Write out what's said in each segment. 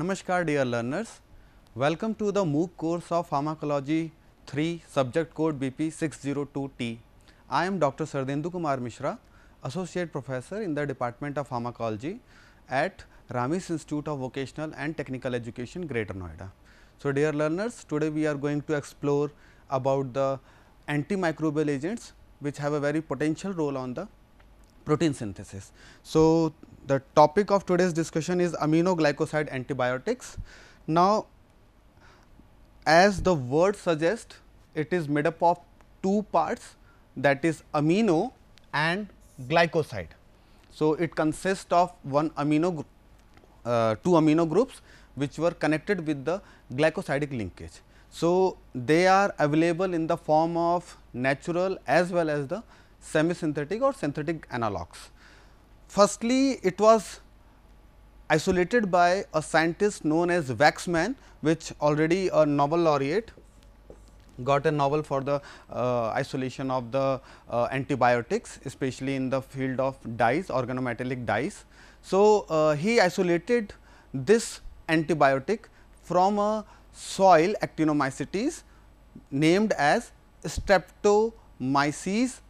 Namaskar dear learners, welcome to the MOOC course of Pharmacology 3 subject code BP 602T. I am Dr. Sardindu Kumar Mishra, Associate Professor in the Department of Pharmacology at Ramis Institute of Vocational and Technical Education Greater Noida. So, dear learners, today we are going to explore about the antimicrobial agents which have a very potential role on the protein synthesis. So, the topic of today's discussion is aminoglycoside antibiotics. Now, as the word suggests, it is made up of two parts that is amino and glycoside. So, it consists of one amino uh, two amino groups which were connected with the glycosidic linkage. So, they are available in the form of natural as well as the semi-synthetic or synthetic analogs. Firstly, it was isolated by a scientist known as Waxman, which already a Nobel laureate got a Nobel for the uh, isolation of the uh, antibiotics, especially in the field of dyes, organometallic dyes. So, uh, he isolated this antibiotic from a soil actinomycetes named as Streptomyces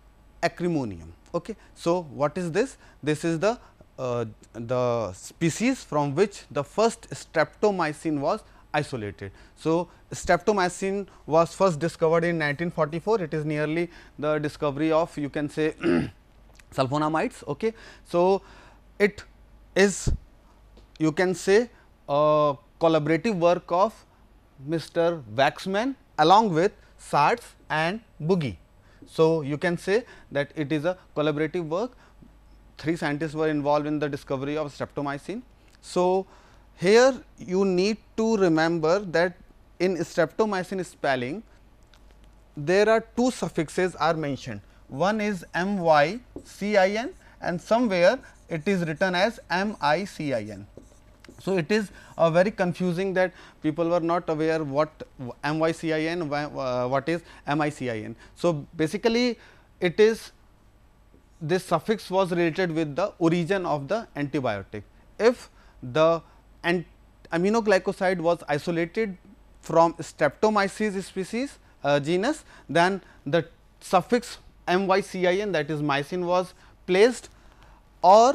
acrimonium. Okay. So, what is this? This is the uh, the species from which the first streptomycin was isolated. So, streptomycin was first discovered in 1944, it is nearly the discovery of you can say sulfonamides. Okay. So, it is you can say collaborative work of Mr. Waxman along with Sarts and Boogie. So, you can say that it is a collaborative work, three scientists were involved in the discovery of streptomycin. So, here you need to remember that in streptomycin spelling, there are two suffixes are mentioned. One is M Y C I N and somewhere it is written as M I C I N. So, it is a very confusing that people were not aware what MYCIN, uh, what is MICIN. So, basically it is this suffix was related with the origin of the antibiotic. If the ant aminoglycoside was isolated from streptomyces species uh, genus, then the suffix MYCIN that is mycin was placed or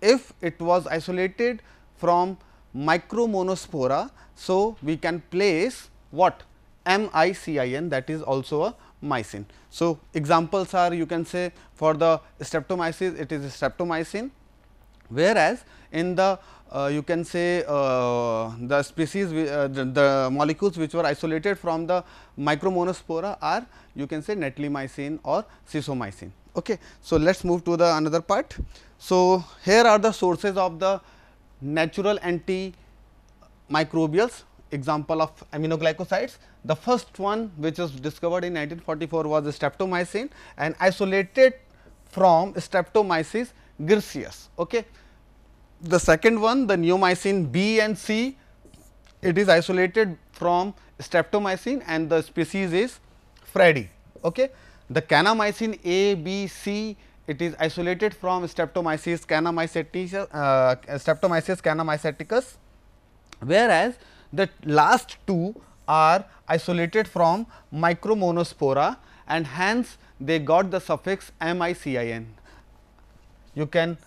if it was isolated from micromonospora. So, we can place what MICIN that is also a mycin. So, examples are you can say for the streptomyces it is streptomycin whereas, in the uh, you can say uh, the species uh, the, the, molecules which were isolated from the micromonospora are you can say netlimycin or sisomycin. Okay. So, let us move to the another part. So, here are the sources of the natural antimicrobials example of aminoglycosides. The first one which was discovered in 1944 was streptomycin and isolated from streptomyces griseus. Okay. The second one the neomycin B and C it is isolated from streptomycin and the species is Freddy. Okay. The canamycin A, B, C it is isolated from Streptomyces canamyceticus, uh, Streptomyces canamyceticus, whereas the last two are isolated from Micromonospora and hence they got the suffix MICIN. You can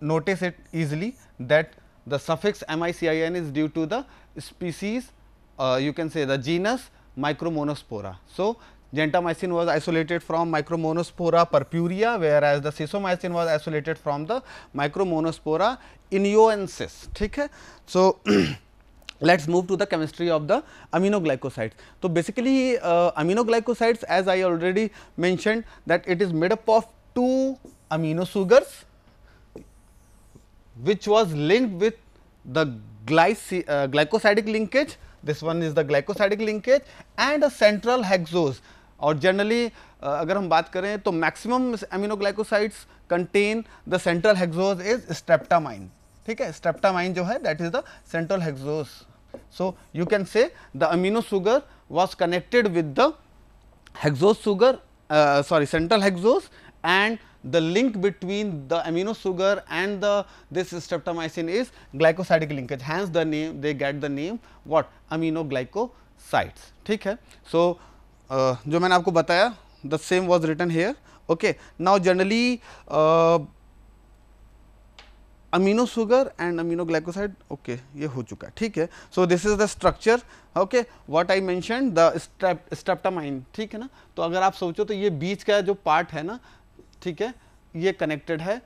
notice it easily that the suffix MICIN is due to the species, uh, you can say the genus Micromonospora. So, Gentamicin was isolated from Micromonospora purpurea, whereas the sisomycin was isolated from the Micromonospora inioensis. ठीक है? So let's move to the chemistry of the aminoglycosides. So basically, uh, aminoglycosides, as I already mentioned, that it is made up of two amino sugars, which was linked with the glyc uh, glycosidic linkage. This one is the glycosidic linkage and a central hexose और generally अगर हम बात करें तो maximum aminoglycosides contain the central hexose is streptamine ठीक है streptamine जो है that is the central hexose so you can say the amino sugar was connected with the hexose sugar sorry central hexose and the link between the amino sugar and the this streptomycin is glycosidic linkage hence the name they get the name what amino glycosides ठीक है सो जो मैंने आपको बताया the same was written here okay now generally amino sugar and amino glycoside okay ये हो चुका है ठीक है so this is the structure okay what I mention the streptamine ठीक है ना तो अगर आप सोचो तो ये बीच का जो पार्ट है ना ठीक है ये कनेक्टेड है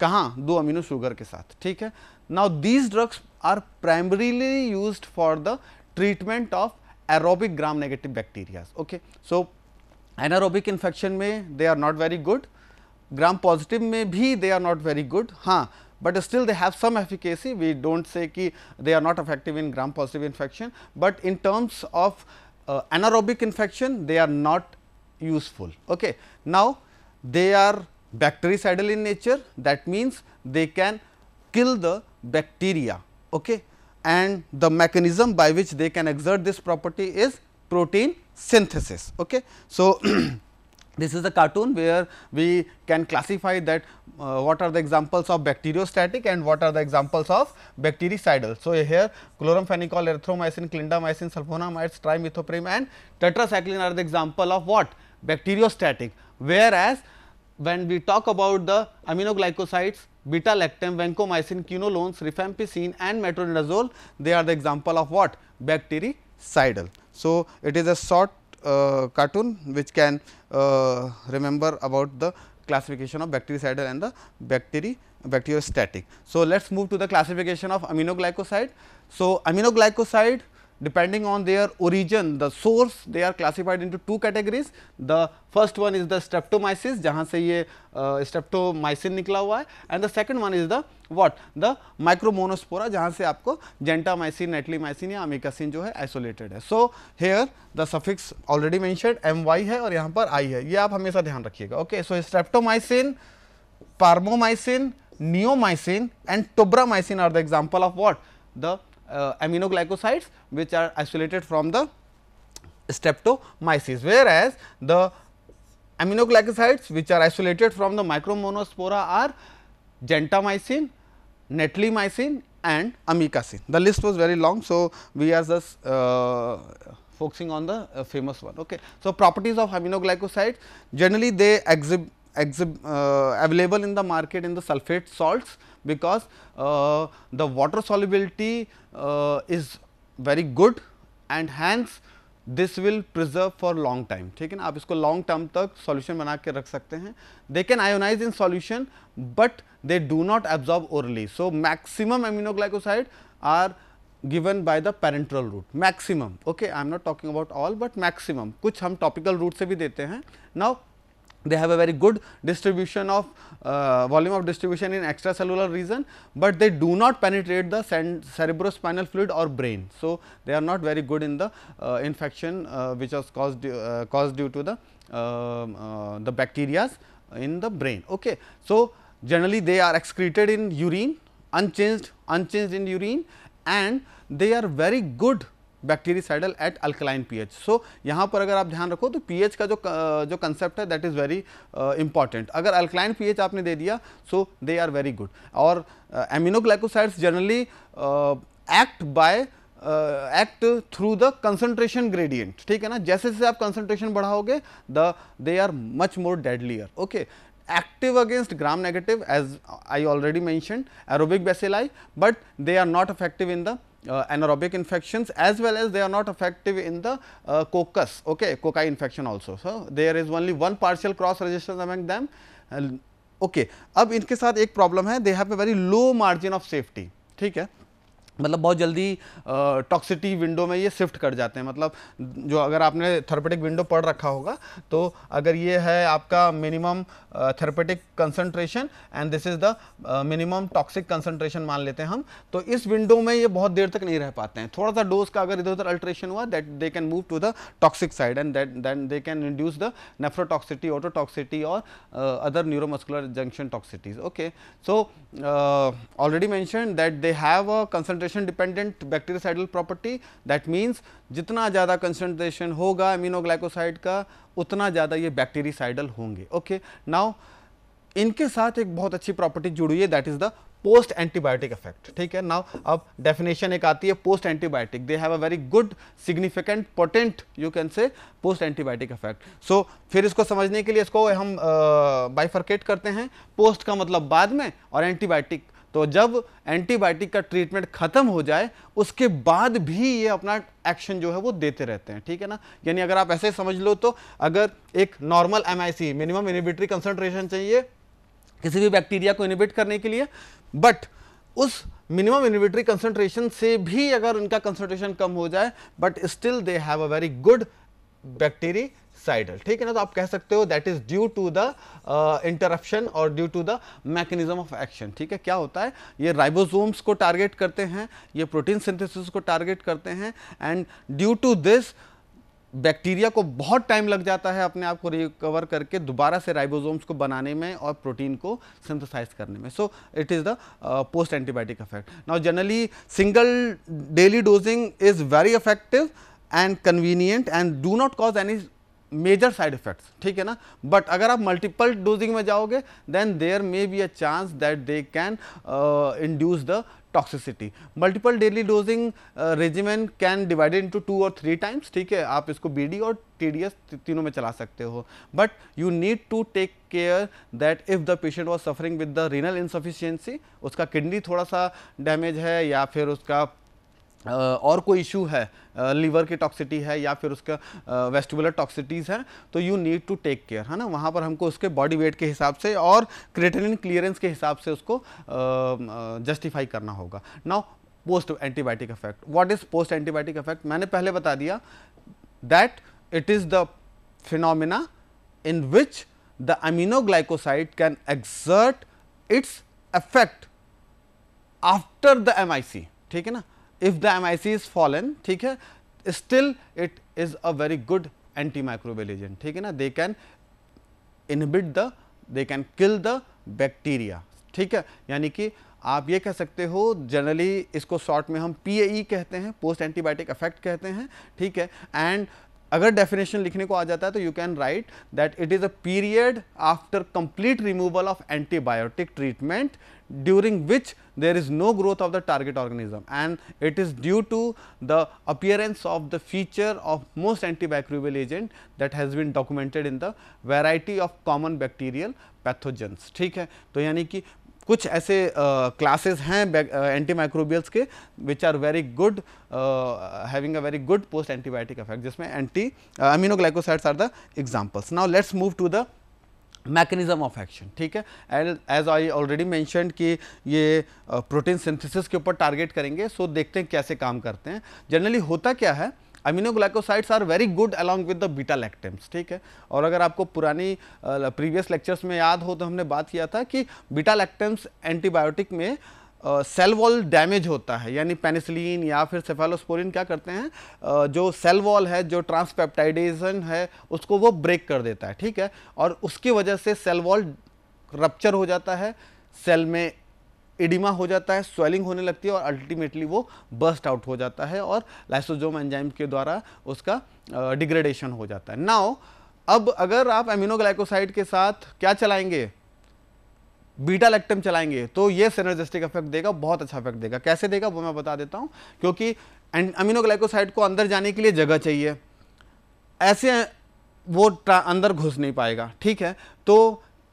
कहाँ दो अमीनो शुगर के साथ ठीक है now these drugs are primarily use for the treatment of aerobic gram negative bacteria. Okay. So, anaerobic infection में they are not very good, gram positive में भी they are not very good. हाँ but still they have some efficacy we do not say ki they are not effective in gram positive infection, but in terms of uh, anaerobic infection they are not useful. Okay. Now, they are bactericidal in nature that means they can kill the bacteria. Okay and the mechanism by which they can exert this property is protein synthesis. Okay. So, this is a cartoon where we can classify that uh, what are the examples of bacteriostatic and what are the examples of bactericidal. So, here chloramphenicol, erythromycin, clindamycin, sulfonamides, trimethoprim and tetracycline are the example of what bacteriostatic, whereas when we talk about the aminoglycosides beta-lactam, vancomycin, quinolones, rifampicin and metronidazole. They are the example of what? Bactericidal. So, it is a short uh, cartoon which can uh, remember about the classification of bactericidal and the bacteri bacteriostatic. So, let us move to the classification of aminoglycoside. So, aminoglycoside depending on their origin the source they are classified into two categories the first one is the streptomyces jahan se ye uh, streptomycin nikla hua hai and the second one is the what the micromonospora jahan se aapko gentamycin nitlimycin ya amikacin jo hai isolated hai so here the suffix already mentioned my है और यहाँ पर i है ये आप हमेशा ध्यान रखिएगा okay so streptomycin paromomycin neomycin and tobramycin are the example of what the uh, aminoglycosides which are isolated from the streptomyces, whereas the aminoglycosides which are isolated from the micromonospora are gentamicin, netlimycin and amikacin. The list was very long. So, we are just uh, focusing on the uh, famous one. Okay. So, properties of aminoglycosides generally they exhibit uh, available in the market in the sulfate salts because uh, the water solubility uh, is very good and hence this will preserve for long time ठीक है ना आप इसको long term तक solution बना के रख सकते हैं they can ionize in solution but they do not absorb orally so maximum aminoglycoside are given by the parenteral route maximum okay I am not talking about all but maximum कुछ हम topical route से भी देते हैं now they have a very good distribution of uh, volume of distribution in extracellular region, but they do not penetrate the cerebrospinal fluid or brain. So, they are not very good in the uh, infection uh, which was caused uh, caused due to the um, uh, the bacteria in the brain. Okay. So, generally they are excreted in urine unchanged unchanged in urine and they are very good bactericidal at alkaline pH so यहाँ पर अगर आप ध्यान रखो तो pH का जो जो कंसेप्ट है दैट इज़ वेरी इंपॉर्टेंट अगर अल्कलाइन पीएच आपने दे दिया so they are very good और aminoglycosides generally act by act through the concentration gradient ठीक है ना जैसे जैसे आप कंसनट्रेशन बढ़ाओगे the they are much more deadlier okay active against gram negative as I already mention aerobic bacilli but they are not affective in the Uh, anaerobic infections as well as they are not effective in the uh, coccus, okay, cocci infection also. So, there is only one partial cross resistance among them. Okay okay, अब इनके साथ एक problem है they have a very low margin of safety ठीक है मतलब बहुत जल्दी टॉक्सिटी विंडो में ये शिफ्ट कर जाते हैं मतलब जो अगर आपने थर्पेटिक विंडो पढ़ रखा होगा तो अगर ये है आपका minimum therapeutic concentration and this is the minimum toxic concentration मान लेते हैं हम तो इस विंडो में ये बहुत देर तक नहीं रह पाते हैं थोड़ा सा डोज का अगर इधर उधर अल्ट्रेशन हुआ that they can move to the toxic side and that then they can induce the nephrotoxicity ototoxicity और other neuromuscular junction toxicities okay so already mention that they have a concentration concentration dependent bactericidal property that means जितना ज़्यादा concentration होगा aminoglycoside का उतना ज़्यादा ये bactericidal होंगे okay okay, now इनके साथ एक बहुत अच्छी प्रॉपर्टी जुड़ी हुई है that is the post antibiotic effect ठीक है नाउ अब डेफिनेशन एक आती है post antibiotic they have a very good significant potent you can say post antibiotic effect so फिर इसको समझने के लिए इसको हम बाइफरकेट करते हैं पोस्ट का मतलब बाद में और एंटीबायोटिक तो जब एंटीबायोटिक का ट्रीटमेंट ख़त्म हो जाए उसके बाद भी ये अपना एक्शन जो है वो देते रहते हैं ठीक है ना यानी अगर आप ऐसे समझ लो तो अगर एक normal M minimum inhibitory concentration चाहिए किसी भी बैक्टीरिया को इनिबिट करने के लिए बट उस मिनिमम इनिबिटरी कंसनट्रेशन से भी अगर उनका कंसनट्रेशन कम हो जाए but still they have a very good cidal ठीक है ना तो आप कह सकते हो that is due to the interruption और due to the mechanism of action ठीक है क्या होता है ये राइबोसोम्स को टारगेट करते हैं ये प्रोटीन सिंथेसिस को टारगेट करते हैं and due to this bacteria को बहुत टाइम लग जाता है अपने आप को रिकवर करके दोबारा से राइबोसोम्स को बनाने में और प्रोटीन को सिंथेसाइज करने में so it is the post antibiotic effect now generally single daily dosing is very effective and convenient and do not cause any major side effects ठीक है ना बट अगर आप मल्टीपल डोजिंग में जाओगे then there may be a chance that they can induce the toxicity multiple daily dosing regiment can divided into two और three times ठीक है आप इसको बी डी और टी डी एस तीनों में चला सकते हो but you need to take care that if the patient was suffering with the renal insufficiency उसका किडनी थोड़ा सा डैमेज है या फिर उसका और कोई इशू है लीवर की टॉक्सिटी है या फिर उसका वेस्टिबुलर टॉक्सिटीज़ है तो you need to take care है ना वहाँ पर हमको उसके बॉडी वेट के हिसाब से और क्रिएटिनिन क्लियरेंस के हिसाब से उसको जस्टिफाई करना होगा now post antibiotic effect what is post antibiotic effect मैंने पहले बता दिया that it is the phenomena in which the aminoglycoside can exert its effect after the M ठीक है ना if the MIC is fallen ठीक है still it is a very good antimicrobial agent ठीक है ना they can inhibit the they can kill the bacteria ठीक है यानी कि आप ये कह सकते हो जनरली इसको शॉर्ट में हम पी कहते हैं पोस्ट एंटीबायोटिक इफेक्ट कहते हैं ठीक है एंड अगर डेफिनेशन लिखने को आ जाता है तो you can write that it is a period after complete removal of antibiotic treatment during which there is no growth of the target organism and it is due to the appearance of the feature of most antimicrobial agent that has been documented in the variety of common bacterial pathogens ठीक है तो यानी कि कुछ ऐसे classes हैं anti microbials के which are very good having a very good post antibiotic effect जिसमें anti aminoglycosides are the examples now let's move to the mechanism of action ठीक है and as I already mention कि ये protein synthesis के ऊपर target करेंगे सो देखते हैं कैसे काम करते हैं जनरली होता क्या है uh, aminoglycosides are very good along with the beta lactams ठीक है और अगर आपको पुरानी प्रीवियस लेक्चर्स में याद हो तो हमने बात किया था कि बीटा लैक्टेम्स एंटीबायोटिक में सेल वॉल डैमेज होता है यानी पेनिसिलिन या फिर सेफेलोस्पोरिन क्या करते हैं uh, जो सेल वॉल है जो ट्रांसपेप्टाइडेशन है उसको वो ब्रेक कर देता है ठीक है और उसकी वजह से सेल वॉल रप्चर हो जाता है सेल में एडिमा हो जाता है स्वेलिंग होने लगती है और अल्टीमेटली वो बर्स्ट आउट हो जाता है और लाइसोजोम एंजाइम के द्वारा उसका डिग्रेडेशन हो जाता है नाउ अब अगर आप एमिनोग्लाइकोसाइड के साथ क्या चलाएंगे बीटा लैक्टम चलाएंगे तो ये सेनर्जेस्टिक इफेक्ट देगा बहुत अच्छा इफेक्ट देगा कैसे देगा वो मैं बता देता हूँ क्योंकि अमिनोग्लाइकोसाइड को अंदर जाने के लिए जगह चाहिए ऐसे वो अंदर घुस नहीं पाएगा ठीक है तो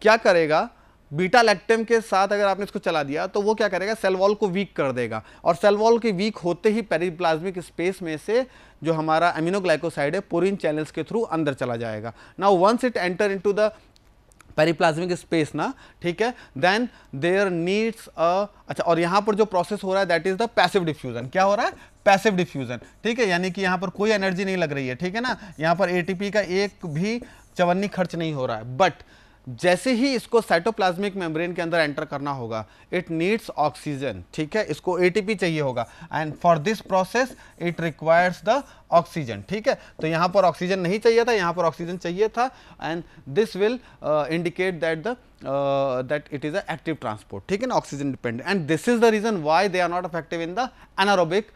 क्या करेगा बीटा लैक्टम के साथ अगर आपने इसको चला दिया तो वो क्या करेगा सेल वॉल को वीक कर देगा और सेल वॉल के वीक होते ही पेरीप्लाज्मिक स्पेस में से जो हमारा एमिनोग्लाइकोसाइड है पोरिन चैनल्स के थ्रू अंदर चला जाएगा now once it enter into the periplasmic space ना ठीक है देन देयर नीड्स अ अच्छा और यहाँ पर जो प्रोसेस हो रहा है that is the passive diffusion क्या हो रहा है पैसिव डिफ्यूजन ठीक है यानी कि यहाँ पर कोई एनर्जी नहीं लग रही है ठीक है ना यहाँ पर एटीपी का एक भी चवन्नी खर्च नहीं हो रहा है बट जैसे ही इसको साइटोप्लाज्मिक मेम्ब्रेन के अंदर एंटर करना होगा इट नीड्स ऑक्सीजन ठीक है इसको एटीपी चाहिए होगा and for this process it requires the oxygen ठीक है तो यहां पर ऑक्सीजन नहीं चाहिए था यहां पर ऑक्सीजन चाहिए था and this will indicate that the that it is a active transport ठीक है ना oxygen dependent and this is the reason why they are not affective in the anaerobic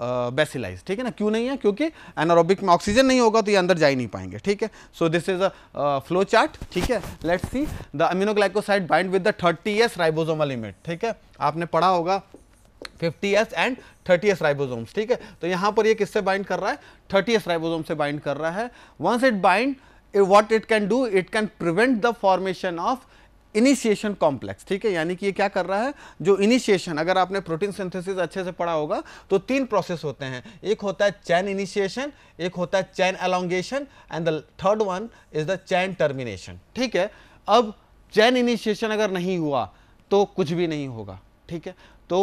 bacilli ठीक है ना क्यों नहीं है क्योंकि एनारोबिक में ऑक्सीजन नहीं होगा तो ये अंदर जा ही नहीं पाएंगे ठीक है so this is a flow chart ठीक है let see the aminoglycoside bind with the thirty S ribosome limit ठीक है आपने पढ़ा होगा 50s एंड 30s राइबोसोम्स ठीक है तो यहां पर ये किससे बाइंड कर रहा है 30s राइबोसोम से बाइंड कर रहा है once it bind what it can do it can prevent the formation of initiation complex ठीक है यानी कि ये क्या कर रहा है जो इनिशिएशन अगर आपने प्रोटीन सिंथेसिस अच्छे से पढ़ा होगा तो तीन प्रोसेस होते हैं एक होता है चैन इनिशिएशन एक होता है chain elongation and the third one is the chain termination ठीक है अब चैन इनिशिएशन अगर नहीं हुआ तो कुछ भी नहीं होगा ठीक है तो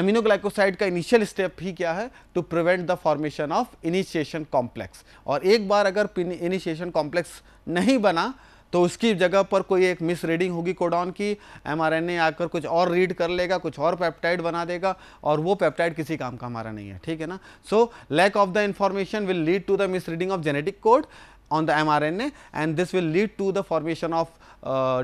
अमीनोग्लाइकोसाइड का इनिशियल स्टेप ही क्या है to prevent the formation of initiation complex और एक बार अगर इनिशिएशन कॉम्प्लेक्स नहीं बना तो उसकी जगह पर कोई एक मिस रीडिंग होगी कोडॉन की एमआरएनए आकर कुछ और रीड कर लेगा कुछ और पेप्टाइड बना देगा और वो पेप्टाइड किसी काम का हमारा नहीं है ठीक है ना so lack of the information will lead to the misreading of genetic code on on the mRNA and and this will lead to the formation of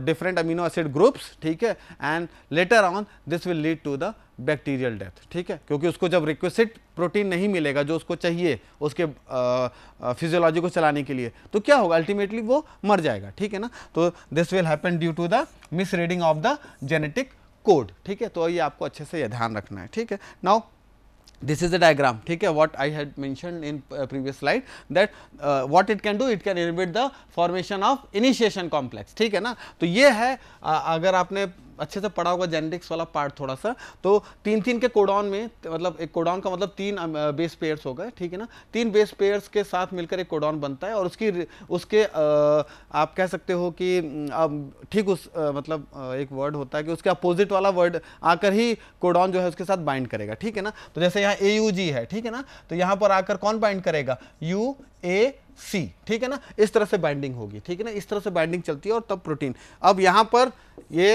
different amino acid groups ठीक है and later on this will lead to the bacterial death ठीक है क्योंकि उसको जब रिक्वेसिट protein नहीं मिलेगा जो उसको चाहिए उसके फिजियोलॉजी uh, uh, को चलाने के लिए तो क्या होगा अल्टीमेटली वो मर जाएगा ठीक है ना तो this will happen due to the misreading of the genetic code ठीक है तो ये आपको अच्छे से ये ध्यान रखना है ठीक है now this is the diagram ठीक है what I had mentioned in uh, previous slide that uh, what it can do it can inhibit the formation of initiation complex ठीक है ना तो ये है अगर आपने अच्छे से पढ़ा होगा जेनेटिक्स वाला पार्ट थोड़ा सा तो तीन तीन के कोडॉन में मतलब एक कोडॉन का मतलब तीन बेस पेयर्स हो गए ठीक है ना तीन बेस पेयर्स के साथ मिलकर एक कोडॉन बनता है और उसकी उसके आप कह सकते हो कि अब ठीक उस मतलब एक वर्ड होता है कि उसके अपोजिट वाला वर्ड आकर ही कोडॉन जो है उसके साथ बाइंड करेगा ठीक है ना तो जैसे यहाँ ए यू जी है ठीक है ना तो यहाँ पर आकर कौन बाइंड करेगा यू ए सी ठीक है ना इस तरह से बाइंडिंग होगी ठीक है ना इस तरह से बाइंडिंग चलती है और तब प्रोटीन अब यहाँ पर ये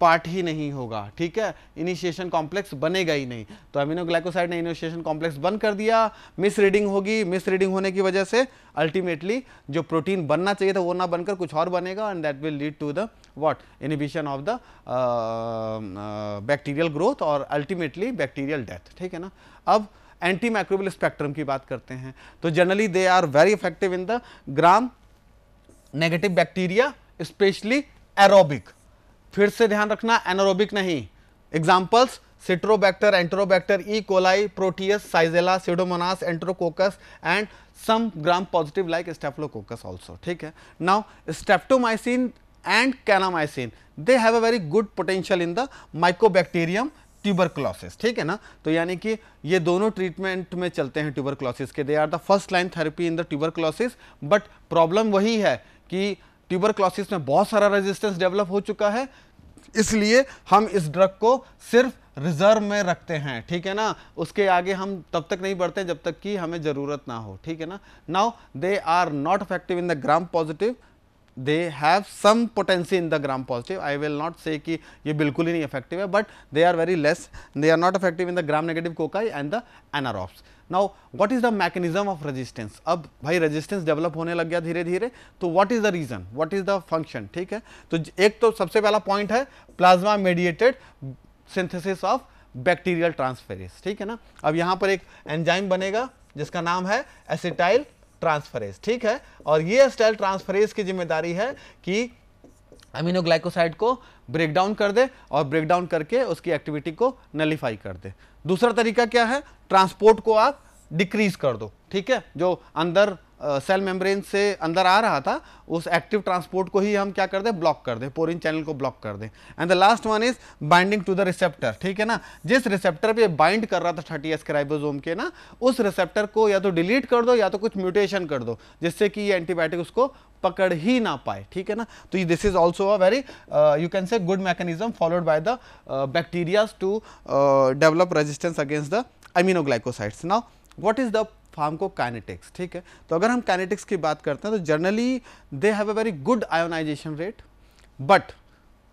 पार्ट ही नहीं होगा ठीक है इनिशिएशन कॉम्प्लेक्स बनेगा ही नहीं तो अमीनो ग्लाइकोसाइड ने इनिशिएशन कॉम्प्लेक्स बंद कर दिया मिस रीडिंग होगी मिस रीडिंग होने की वजह से अल्टीमेटली जो प्रोटीन बनना चाहिए था वो ना बनकर कुछ और बनेगा and that will lead to the what inhibition of the bacterial growth और अल्टीमेटली बैक्टीरियल डेथ ठीक है ना अब एंटी माइक्रोबियल स्पेक्ट्रम की बात करते हैं तो generally they are very effective in the gram negative bacteria specially aerobic फिर से ध्यान रखना एनारोबिक नहीं examples citrobacter enterobacter E coli proteus shigella pseudomonas enterococcus and some gram positive like staphylococcus also ठीक है now streptomycin and kanamycin they have a very good potential in the mycobacterium tuberculosis ठीक है ना तो यानी कि ये दोनों ट्रीटमेंट में चलते हैं ट्यूबरक्लोसिस के they are the first line therapy in the tuberculosis but problem वही है कि ट्यूबर क्लॉसिस में बहुत सारा रेजिस्टेंस डेवलप हो चुका है इसलिए हम इस ड्रग को सिर्फ रिजर्व में रखते हैं ठीक है ना उसके आगे हम तब तक नहीं बढ़ते जब तक कि हमें ज़रूरत ना हो ठीक है ना now they are not effective in the gram positive they have some potency in the gram positive I will not say कि ये बिल्कुल ही नहीं इफेक्टिव है but they are very less they are not effective in the gram negative cocci and the anaerobes now what is the mechanism of resistance अब भाई resistance develop होने लग गया धीरे धीरे तो what is the reason what is the function ठीक है तो एक तो सबसे पहला पॉइंट है plasma mediated synthesis of bacterial transferase ठीक है ना अब यहाँ पर एक एंजाइम बनेगा जिसका नाम है एसिटाइल ट्रांसफरेज ठीक है और ये स्टाइल ट्रांसफरेज की जिम्मेदारी है कि अमीनोग्लाइकोसाइड को ब्रेक डाउन कर दे और ब्रेक डाउन करके उसकी एक्टिविटी को नलीफाई कर दे दूसरा तरीका क्या है ट्रांसपोर्ट को आप डिक्रीज कर दो ठीक है जो अंदर सेल मेम्ब्रेन से अंदर आ रहा था उस एक्टिव ट्रांसपोर्ट को ही हम क्या कर दें ब्लॉक कर दें पोरिन चैनल को ब्लॉक कर दें and the last one is binding to the receptor ठीक है ना जिस रिसेप्टर पे बाइंड कर रहा था थर्टी एस क्राइबोजोम के ना उस रिसेप्टर को या तो डिलीट कर दो या तो कुछ म्यूटेशन कर दो जिससे कि ये एंटीबायोटिक उसको पकड़ ही ना पाए ठीक है ना तो this is also a very you can say good mechanism followed by the bacterias to develop resistance against the aminoglycosides now what is the pharmacokinetics ठीक है तो अगर हम काइनेटिक्स की बात करते हैं तो generally they have a very good ionization rate but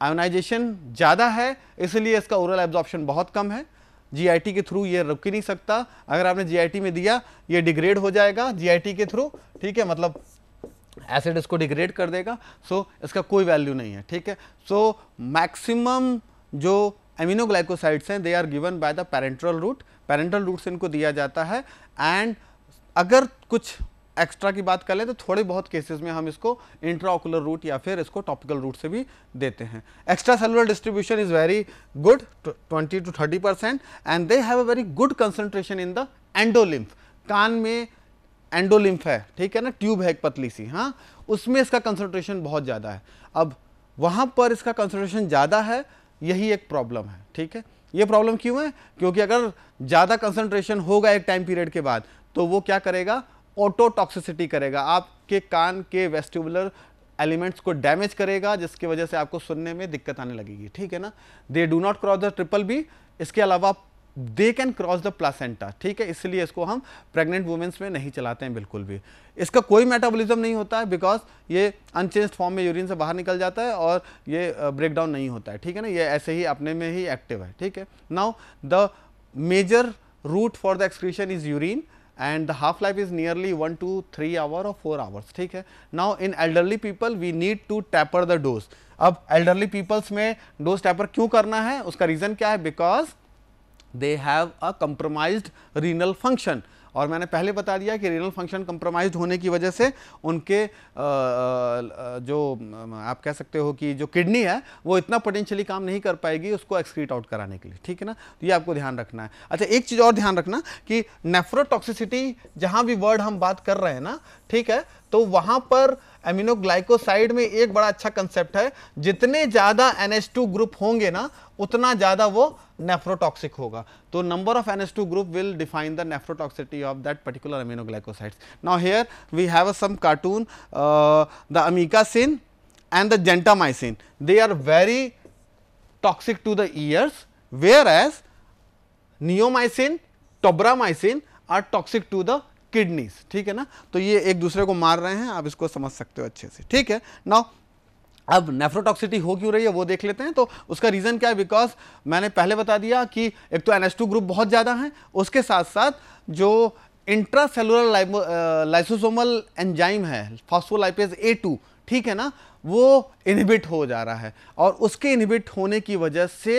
ionization ज़्यादा है इसलिए इसका ओरल एब्जॉर्प्शन बहुत कम है जी के थ्रू ये रुक ही नहीं सकता अगर आपने जी में दिया ये डिग्रेड हो जाएगा जी के थ्रू ठीक है मतलब एसिड इसको डिग्रेड कर देगा सो so, इसका कोई वैल्यू नहीं है ठीक है सो मैक्सिमम जो एमिनोग्लाइकोसाइड्स हैं they are given by the parenteral route parenteral route से इनको दिया जाता है एंड अगर कुछ एक्स्ट्रा की बात कर लें तो थोड़े बहुत केसेस में हम इसको इंट्राओकुलर रूट या फिर इसको टॉपिकल रूट से भी देते हैं extra cellular distribution is very good 20 to 30 percent and they have a very good concentration in the endolymph कान में एंडोलिम्फ है ठीक है ना ट्यूब है एक पतली सी हाँ उसमें इसका कंसनट्रेशन बहुत ज़्यादा है अब वहाँ पर इसका कंसंट्रेशन ज़्यादा है यही एक प्रॉब्लम है ठीक है ये प्रॉब्लम क्यों है क्योंकि अगर ज़्यादा कंसंट्रेशन होगा एक टाइम पीरियड के बाद तो वो क्या करेगा ऑटोटॉक्सिसिटी करेगा आपके कान के वेस्टिबुलर एलिमेंट्स को डैमेज करेगा जिसकी वजह से आपको सुनने में दिक्कत आने लगेगी ठीक है ना they do not cross the triple B इसके अलावा they can cross the placenta ठीक है इसलिए इसको हम प्रेग्नेंट वुमेंस में नहीं चलाते हैं बिल्कुल भी इसका कोई मेटाबॉलिज्म नहीं होता है बिकॉज ये अनचेंज फॉर्म में यूरिन से बाहर निकल जाता है और ये ब्रेकडाउन नहीं होता है ठीक है ना ये ऐसे ही अपने में ही एक्टिव है ठीक है now the major route for the excretion is urine and the half life is nearly 1 to 3 hour or 4 hours ठीक है now in elderly people we need to taper the dose अब elderly peoples में dose taper क्यों करना है उसका reason क्या है because they have a compromised renal function और मैंने पहले बता दिया कि रीनल फंक्शन कंप्रोमाइज होने की वजह से उनके जो आप कह सकते हो कि जो किडनी है वो इतना पोटेंशियली काम नहीं कर पाएगी उसको एक्सक्रीट आउट कराने के लिए ठीक है ना तो ये आपको ध्यान रखना है अच्छा एक चीज़ और ध्यान रखना कि नेफ्रोटॉक्सिसिटी जहाँ भी वर्ड हम बात कर रहे हैं ना ठीक है तो वहाँ पर एमिनोग्लाइकोसाइड में एक बड़ा अच्छा कंसेप्ट है जितने ज़्यादा टू ग्रुप होंगे ना उतना ज़्यादा वो नेफ्रोटॉक्सिक होगा तो number of N group will define the nephrotoxicity of that particular aminoglycosides now here we have some cartoon the amikacin the gentamicin they are very toxic to the ears whereas neomycin tobramycin are toxic to the kidneys ठीक है ना तो ये एक दूसरे को मार रहे हैं आप इसको समझ सकते हो अच्छे से ठीक है नाउ अब नेफ्रोटॉक्सिटी हो क्यों रही है वो देख लेते हैं तो उसका रीज़न क्या है बिकॉज मैंने पहले बता दिया कि एक तो एन ग्रुप बहुत ज़्यादा है उसके साथ साथ जो इंट्रा इंट्रासेलुलर लाइसोसोमल एंजाइम है फॉस्फोलाइपेज ए टू ठीक है ना वो इनहिबिट हो जा रहा है और उसके इनहिबिट होने की वजह से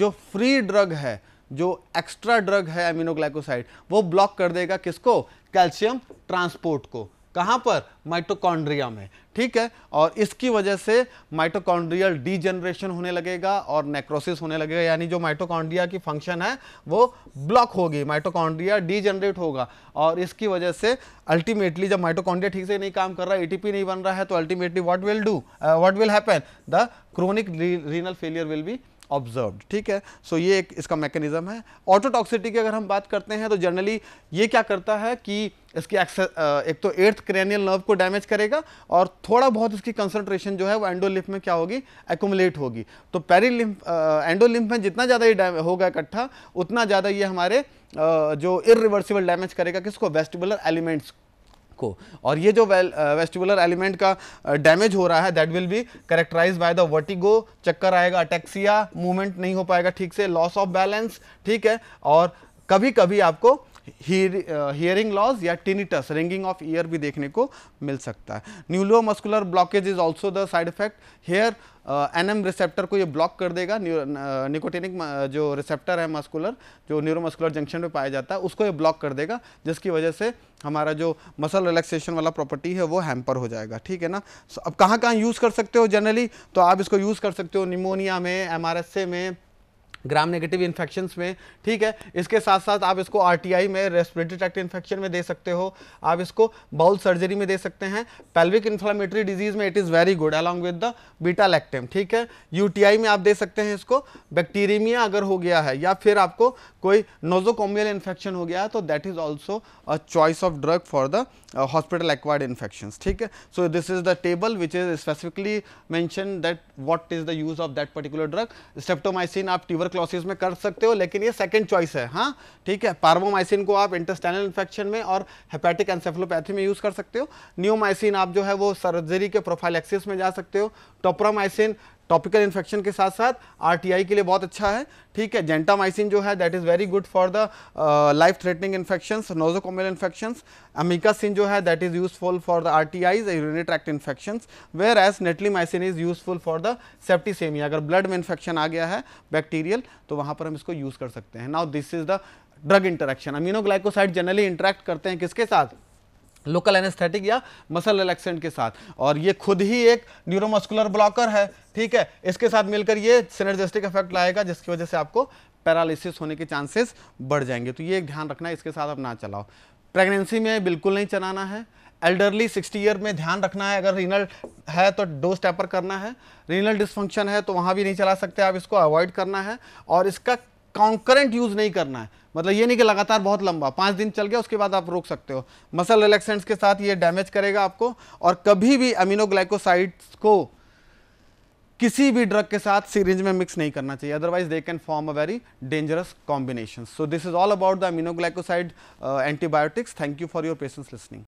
जो फ्री ड्रग है जो एक्स्ट्रा ड्रग है एमिनोग्लाइकोसाइड वो ब्लॉक कर देगा किसको कैल्शियम ट्रांसपोर्ट को कहाँ पर माइटोकॉन्ड्रिया में ठीक है और इसकी वजह से माइटोकॉन्ड्रियल डीजनरेशन होने लगेगा और नेक्रोसिस होने लगेगा यानी जो माइटोकॉन्ड्रिया की फंक्शन है वो ब्लॉक होगी माइटोकॉन्ड्रिया डीजनरेट होगा और इसकी वजह से अल्टीमेटली जब माइटोकॉन्ड्रिया ठीक से नहीं काम कर रहा है एटीपी नहीं बन रहा है तो ultimately what will do what will happen the chronic renal failure will be observe ठीक है सो so, ये एक इसका मैकेनिज्म है ऑटोटॉक्सिटी की अगर हम बात करते हैं तो जनरली ये क्या करता है कि इसकी एक तो एर्थ क्रेनियल नर्व को डैमेज करेगा और थोड़ा बहुत इसकी कंसंट्रेशन जो है वो एंडोलिम्फ में क्या होगी एकुमुलेट होगी तो पेरीलिम्फ एंडोलिम्फ में जितना ज़्यादा ये होगा इकट्ठा उतना ज़्यादा ये हमारे आ, जो इरिवर्सिबल डैमेज करेगा किसको वेस्टिबुलर एलिमेंट्स को और ये जो वेस्टिबुलर एलिमेंट uh, का डैमेज uh, हो रहा है that will be characterize by the vertigo चक्कर आएगा अटैक्सिया मूवमेंट नहीं हो पाएगा ठीक से लॉस ऑफ बैलेंस ठीक है और कभी कभी आपको हियरिंग लॉस uh, या टिनिटस रिंगिंग ऑफ ईयर भी देखने को मिल सकता है neuromuscular blockage is also the side effect here N M receptor को ये ब्लॉक कर देगा निकोटेनिक uh, uh, जो रिसेप्टर है मस्कुलर जो न्यूरोमस्कुलर जंक्शन में पाया जाता है उसको ये ब्लॉक कर देगा जिसकी वजह से हमारा जो मसल रिलैक्सेशन वाला प्रॉपर्टी है वो हैम्पर हो जाएगा ठीक है ना so, अब कहाँ कहाँ यूज़ कर सकते हो जनरली तो आप इसको यूज़ कर सकते हो निमोनिया में एम में ग्राम नेगेटिव इन्फेक्शन में ठीक है इसके साथ साथ आप इसको आर में रेस्पिरेटरी ट्रैक्ट इन्फेक्शन में दे सकते हो आप इसको बाउल सर्जरी में दे सकते हैं पेल्विक इन्फ्लामेटरी डिजीज में it is very good along with the beta lactam ठीक है यू में आप दे सकते हैं इसको बैक्टीरीमिया अगर हो गया है या फिर आपको कोई नोजोकोमियल इन्फेक्शन हो गया है तो that is also a choice of drug for the uh, hospital acquired infections ठीक है. So, this is the table which is specifically mentioned that what is the use of that particular drug. Streptomycin आप tuberculosis में कर सकते हो लेकिन ये second choice है हाँ ठीक है. Parvomycin को आप intestinal infection में और hepatic encephalopathy में use कर सकते हो. Neomycin आप जो है वो सर्जरी के prophylaxis में जा सकते हो. Topramycin टॉपिकल इन्फेक्शन के साथ साथ आरटीआई के लिए बहुत अच्छा है ठीक है जेंटामाइसिन जो है that is very good for the life threatening infections nosocomial infections amikacin जो है that is useful for the R T Is urinary tract infections whereas netilmicin is useful for the septicaemia अगर blood में infection आ गया है bacterial तो वहाँ पर हम इसको यूज़ कर सकते हैं now this is the drug interaction aminoglycoside generally interact करते हैं किसके साथ लोकल एनेस्थेटिक या मसल रिलैक्सेंट के साथ और ये खुद ही एक न्यूरोमस्कुलर ब्लॉकर है ठीक है इसके साथ मिलकर ये सिनर्जेस्टिक इफेक्ट लाएगा जिसकी वजह से आपको पैरालिसिस होने के चांसेस बढ़ जाएंगे तो ये एक ध्यान रखना है इसके साथ आप ना चलाओ प्रेगनेंसी में बिल्कुल नहीं चलाना है एल्डरली 60 ईयर में ध्यान रखना है अगर रीनल है तो डोज टैपर करना है रीनल डिसफंक्शन है तो वहाँ भी नहीं चला सकते आप इसको अवॉइड करना है और इसका कॉन्करेंट यूज़ नहीं करना है मतलब ये नहीं कि लगातार बहुत लंबा पाँच दिन चल गया उसके बाद आप रोक सकते हो मसल रिलैक्सेंट्स के साथ ये डैमेज करेगा आपको और कभी भी अमीनोग्लाइकोसाइड्स को किसी भी ड्रग के साथ सीरेंज में मिक्स नहीं करना चाहिए otherwise they can form a very dangerous combination so this is all about the aminoglycoside antibiotics thank you for your patience listening